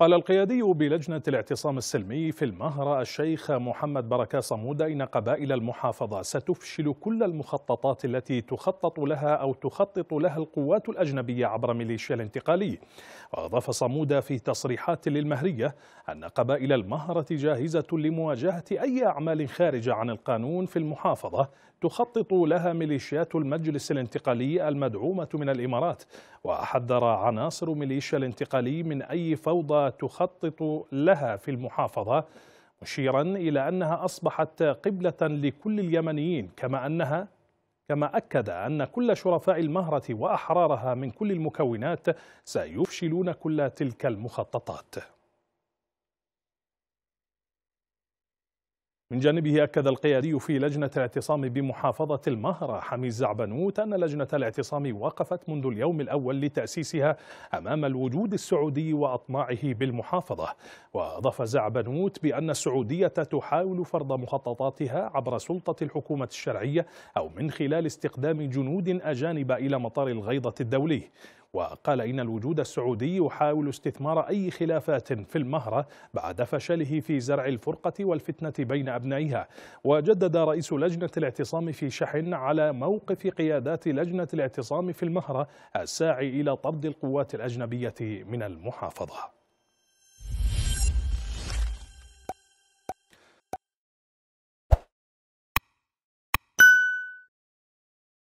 قال القيادي بلجنة الاعتصام السلمي في المهرة الشيخ محمد بركة صمود إن قبائل المحافظة ستفشل كل المخططات التي تخطط لها أو تخطط لها القوات الأجنبية عبر ميليشيا الانتقالي وأضاف صمود في تصريحات للمهرية أن قبائل المهرة جاهزة لمواجهة أي أعمال خارجة عن القانون في المحافظة تخطط لها ميليشيات المجلس الانتقالي المدعومة من الإمارات وحذر عناصر ميليشيا الانتقالي من أي فوضى تخطط لها في المحافظة مشيرا إلى أنها أصبحت قبلة لكل اليمنيين كما أنها كما أكد أن كل شرفاء المهرة وأحرارها من كل المكونات سيفشلون كل تلك المخططات من جانبه أكد القيادي في لجنة الاعتصام بمحافظة المهرة حميد زعبنوت أن لجنة الاعتصام وقفت منذ اليوم الأول لتأسيسها أمام الوجود السعودي وأطماعه بالمحافظة وأضاف زعبنوت بأن السعودية تحاول فرض مخططاتها عبر سلطة الحكومة الشرعية أو من خلال استقدام جنود أجانب إلى مطار الغيضة الدولي وقال إن الوجود السعودي يحاول استثمار أي خلافات في المهرة بعد فشله في زرع الفرقة والفتنة بين أبنائها وجدد رئيس لجنة الاعتصام في شحن على موقف قيادات لجنة الاعتصام في المهرة الساعي إلى طرد القوات الأجنبية من المحافظة